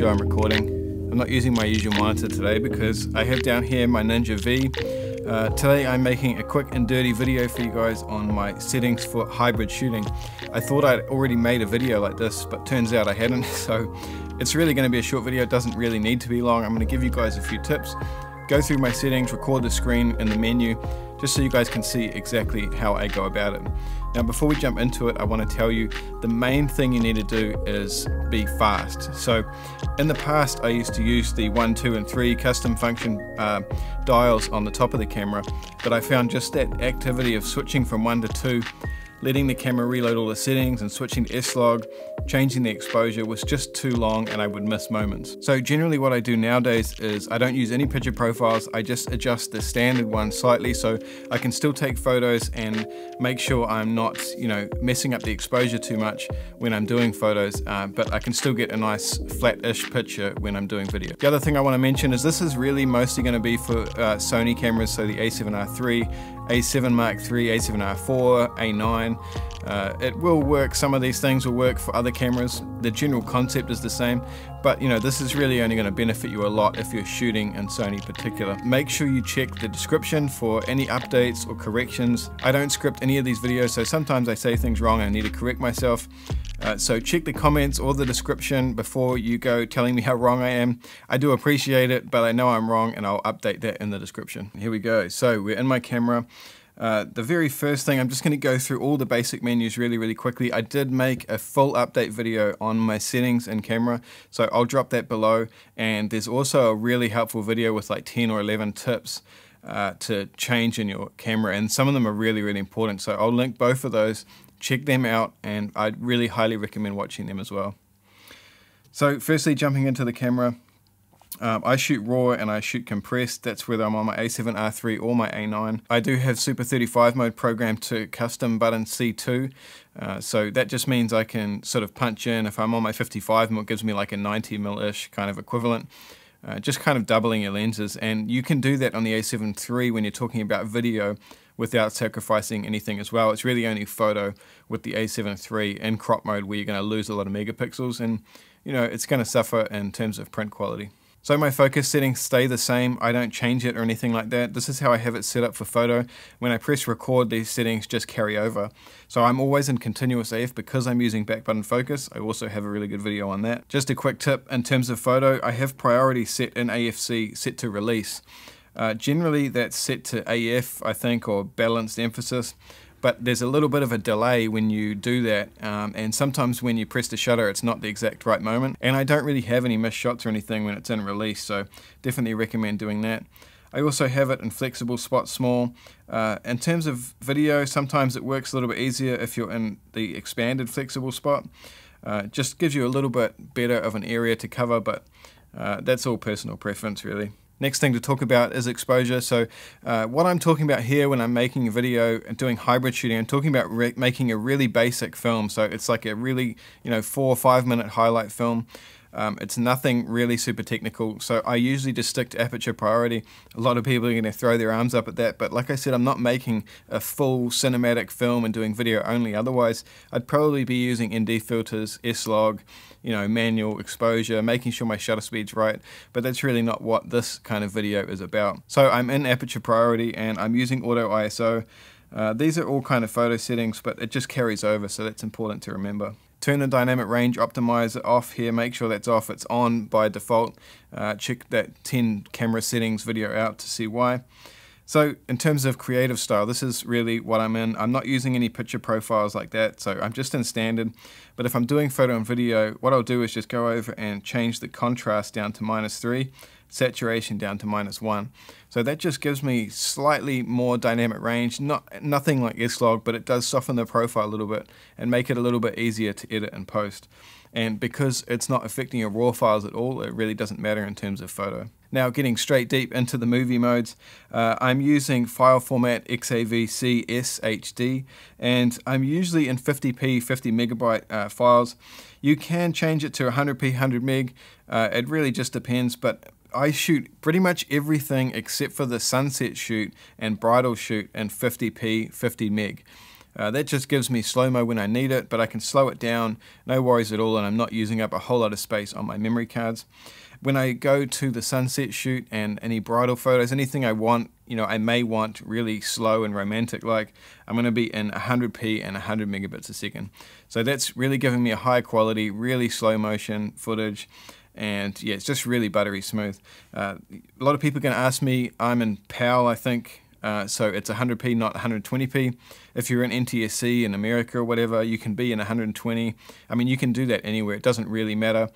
sure I'm recording. I'm not using my usual monitor today because I have down here my Ninja V. Uh, today I'm making a quick and dirty video for you guys on my settings for hybrid shooting. I thought I'd already made a video like this, but turns out I hadn't, so it's really going to be a short video, it doesn't really need to be long. I'm going to give you guys a few tips, go through my settings, record the screen in the menu, just so you guys can see exactly how I go about it. Now before we jump into it, I want to tell you the main thing you need to do is be fast. So in the past I used to use the 1, 2 and 3 custom function uh, dials on the top of the camera but I found just that activity of switching from 1 to 2 letting the camera reload all the settings and switching to S-Log, changing the exposure was just too long and I would miss moments. So generally what I do nowadays is I don't use any picture profiles, I just adjust the standard one slightly so I can still take photos and make sure I'm not, you know, messing up the exposure too much when I'm doing photos, uh, but I can still get a nice flat-ish picture when I'm doing video. The other thing I wanna mention is this is really mostly gonna be for uh, Sony cameras, so the a7R III, A7 Mark III, A7R IV, A9, fine. Uh, it will work, some of these things will work for other cameras. The general concept is the same, but you know, this is really only gonna benefit you a lot if you're shooting in Sony particular. Make sure you check the description for any updates or corrections. I don't script any of these videos, so sometimes I say things wrong and I need to correct myself. Uh, so check the comments or the description before you go telling me how wrong I am. I do appreciate it, but I know I'm wrong and I'll update that in the description. Here we go. So we're in my camera. Uh, the very first thing, I'm just going to go through all the basic menus really, really quickly. I did make a full update video on my settings in camera, so I'll drop that below. And there's also a really helpful video with like 10 or 11 tips uh, to change in your camera. And some of them are really, really important. So I'll link both of those, check them out, and I'd really highly recommend watching them as well. So firstly, jumping into the camera, um, I shoot raw and I shoot compressed. That's whether I'm on my A7R3 or my A9. I do have Super 35 mode programmed to custom button C2. Uh, so that just means I can sort of punch in if I'm on my 55 and it gives me like a 90 mil-ish kind of equivalent. Uh, just kind of doubling your lenses. And you can do that on the A7 III when you're talking about video without sacrificing anything as well. It's really only photo with the A7 III in crop mode where you're going to lose a lot of megapixels and, you know, it's going to suffer in terms of print quality. So my focus settings stay the same, I don't change it or anything like that. This is how I have it set up for photo. When I press record, these settings just carry over. So I'm always in continuous AF because I'm using back button focus. I also have a really good video on that. Just a quick tip, in terms of photo, I have priority set in AFC, set to release. Uh, generally that's set to AF, I think, or balanced emphasis but there's a little bit of a delay when you do that um, and sometimes when you press the shutter it's not the exact right moment and I don't really have any missed shots or anything when it's in release so definitely recommend doing that. I also have it in flexible spot small. Uh, in terms of video sometimes it works a little bit easier if you're in the expanded flexible spot. Uh, just gives you a little bit better of an area to cover but uh, that's all personal preference really. Next thing to talk about is exposure. So uh, what I'm talking about here when I'm making a video and doing hybrid shooting, I'm talking about making a really basic film. So it's like a really, you know, four or five minute highlight film. Um, it's nothing really super technical, so I usually just stick to aperture priority. A lot of people are going to throw their arms up at that, but like I said, I'm not making a full cinematic film and doing video only. Otherwise, I'd probably be using ND filters, S-Log, you know, manual exposure, making sure my shutter speed's right, but that's really not what this kind of video is about. So I'm in aperture priority and I'm using auto ISO. Uh, these are all kind of photo settings, but it just carries over, so that's important to remember. Turn the dynamic range optimizer off here. Make sure that's off. It's on by default. Uh, check that 10 camera settings video out to see why. So in terms of creative style, this is really what I'm in. I'm not using any picture profiles like that, so I'm just in standard. But if I'm doing photo and video, what I'll do is just go over and change the contrast down to minus three, saturation down to minus one. So that just gives me slightly more dynamic range, not nothing like S-Log, but it does soften the profile a little bit and make it a little bit easier to edit and post. And because it's not affecting your raw files at all, it really doesn't matter in terms of photo. Now getting straight deep into the movie modes, uh, I'm using file format XAVC SHD and I'm usually in 50p 50 megabyte uh, files. You can change it to 100p 100 meg, uh, it really just depends but I shoot pretty much everything except for the sunset shoot and bridal shoot in 50p 50 meg. Uh, that just gives me slow-mo when I need it, but I can slow it down, no worries at all, and I'm not using up a whole lot of space on my memory cards when I go to the sunset shoot and any bridal photos, anything I want, you know, I may want really slow and romantic like, I'm gonna be in 100p and 100 megabits a second. So that's really giving me a high quality, really slow motion footage. And yeah, it's just really buttery smooth. Uh, a lot of people are gonna ask me, I'm in PAL, I think, uh, so it's 100p, not 120p. If you're in NTSC in America or whatever, you can be in 120. I mean, you can do that anywhere. It doesn't really matter.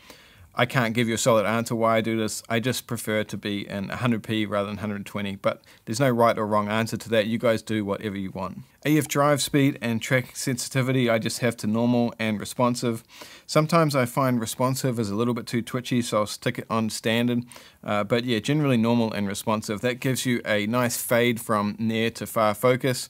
I can't give you a solid answer why I do this. I just prefer to be in 100p rather than 120, but there's no right or wrong answer to that. You guys do whatever you want. AF drive speed and track sensitivity, I just have to normal and responsive. Sometimes I find responsive is a little bit too twitchy, so I'll stick it on standard. Uh, but yeah, generally normal and responsive. That gives you a nice fade from near to far focus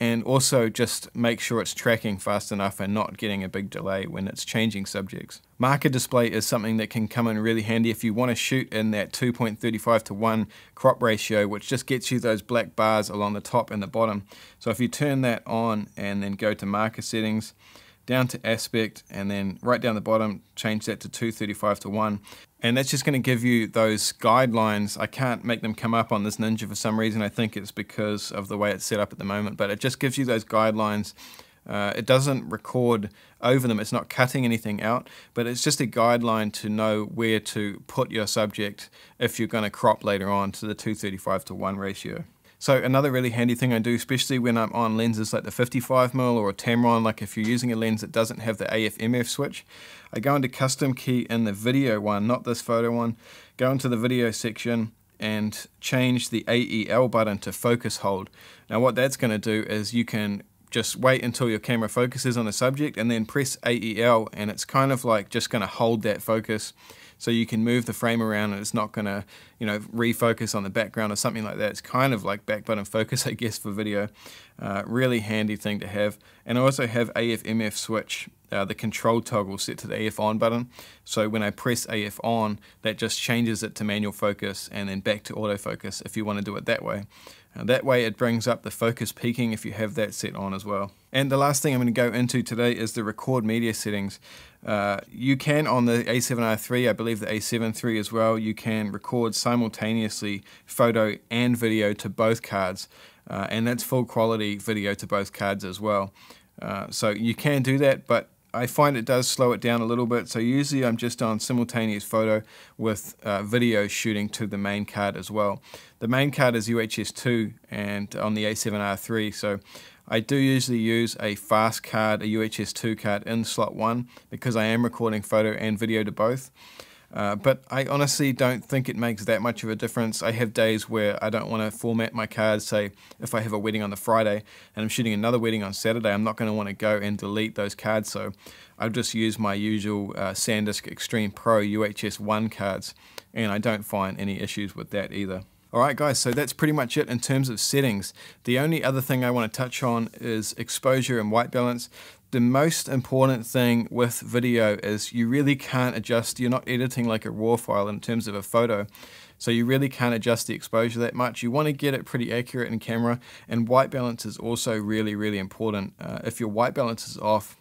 and also just make sure it's tracking fast enough and not getting a big delay when it's changing subjects. Marker display is something that can come in really handy if you want to shoot in that 2.35 to 1 crop ratio, which just gets you those black bars along the top and the bottom. So if you turn that on and then go to marker settings, down to aspect, and then right down the bottom, change that to 235 to 1. And that's just gonna give you those guidelines. I can't make them come up on this Ninja for some reason. I think it's because of the way it's set up at the moment, but it just gives you those guidelines uh, it doesn't record over them, it's not cutting anything out, but it's just a guideline to know where to put your subject if you're going to crop later on to the 235 to 1 ratio. So another really handy thing I do, especially when I'm on lenses like the 55mm or a Tamron, like if you're using a lens that doesn't have the AF-MF switch, I go into custom key in the video one, not this photo one, go into the video section and change the AEL button to focus hold. Now what that's gonna do is you can just wait until your camera focuses on a subject and then press AEL and it's kind of like just going to hold that focus so you can move the frame around and it's not going to you know refocus on the background or something like that it's kind of like back button focus I guess for video uh, really handy thing to have. And I also have AF MF switch, uh, the control toggle set to the AF on button. So when I press AF on, that just changes it to manual focus and then back to autofocus if you want to do it that way. Uh, that way it brings up the focus peaking if you have that set on as well. And the last thing I'm going to go into today is the record media settings. Uh, you can on the A7R3, I believe the A7 III as well, you can record simultaneously photo and video to both cards. Uh, and that's full quality video to both cards as well. Uh, so you can do that, but I find it does slow it down a little bit. So usually I'm just on simultaneous photo with uh, video shooting to the main card as well. The main card is UHS-2 and on the A7R3. So I do usually use a fast card, a UHS-2 card in slot one because I am recording photo and video to both. Uh, but I honestly don't think it makes that much of a difference. I have days where I don't want to format my cards. Say, if I have a wedding on the Friday and I'm shooting another wedding on Saturday, I'm not going to want to go and delete those cards. So I'll just use my usual uh, SanDisk Extreme Pro UHS-1 cards, and I don't find any issues with that either. Alright guys, so that's pretty much it in terms of settings. The only other thing I want to touch on is exposure and white balance the most important thing with video is you really can't adjust, you're not editing like a raw file in terms of a photo. So you really can't adjust the exposure that much. You want to get it pretty accurate in camera and white balance is also really, really important. Uh, if your white balance is off,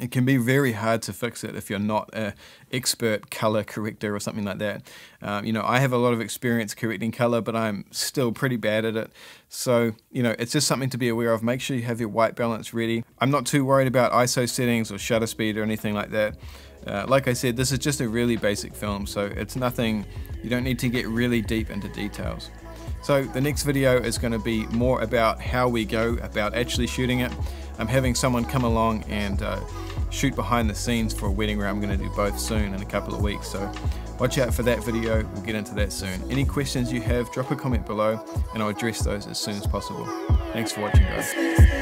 it can be very hard to fix it if you're not an expert color corrector or something like that. Um, you know, I have a lot of experience correcting color, but I'm still pretty bad at it. So, you know, it's just something to be aware of. Make sure you have your white balance ready. I'm not too worried about ISO settings or shutter speed or anything like that. Uh, like I said, this is just a really basic film, so it's nothing, you don't need to get really deep into details. So the next video is going to be more about how we go about actually shooting it. I'm having someone come along and uh, shoot behind the scenes for a wedding where I'm going to do both soon in a couple of weeks. So watch out for that video. We'll get into that soon. Any questions you have, drop a comment below and I'll address those as soon as possible. Thanks for watching guys.